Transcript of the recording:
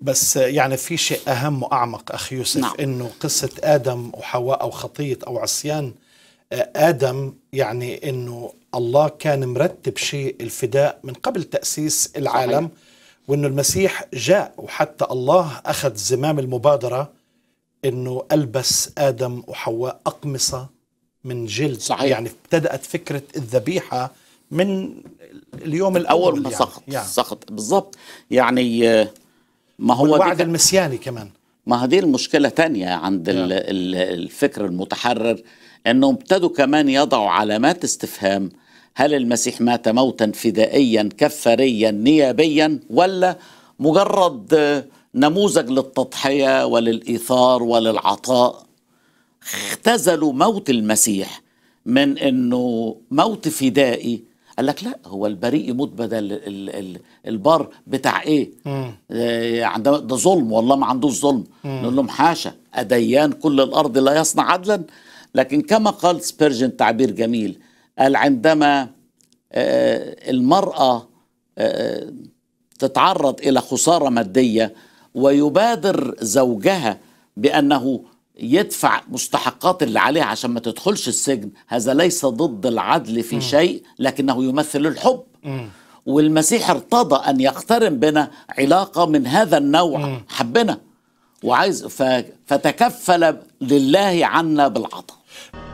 بس يعني في شيء أهم وأعمق اخ يوسف نعم. إنه قصة آدم وحواء أو خطية أو عصيان آه، آدم يعني إنه الله كان مرتب شيء الفداء من قبل تأسيس العالم صحيح. وإنه المسيح جاء وحتى الله أخذ زمام المبادرة إنه ألبس آدم وحواء أقمصة من جلد صحيح. يعني ابتدأت فكرة الذبيحة من اليوم الأول أول ما يعني. سقط يعني. سقط بالضبط يعني آه، ما هو الوعد المسياني كمان ما هذه المشكلة تانية عند يعني. الفكر المتحرر أنه ابتدوا كمان يضعوا علامات استفهام هل المسيح مات موتا فدائيا كفاريا نيابيا ولا مجرد نموذج للتضحية وللإيثار وللعطاء اختزلوا موت المسيح من أنه موت فدائي قال لك لا هو البريء يموت بدل البار بتاع ايه آه، عندما ده ظلم والله ما عندوش ظلم نقول لهم حاشا اديان كل الارض لا يصنع عدلا لكن كما قال سبيرجن تعبير جميل قال عندما آه، المراه آه، تتعرض الى خساره ماديه ويبادر زوجها بانه يدفع مستحقات اللي عليه عشان ما تدخلش السجن هذا ليس ضد العدل في م. شيء لكنه يمثل الحب م. والمسيح ارتضى ان يقترن بنا علاقه من هذا النوع م. حبنا وعايز فتكفل لله عنا بالعطاء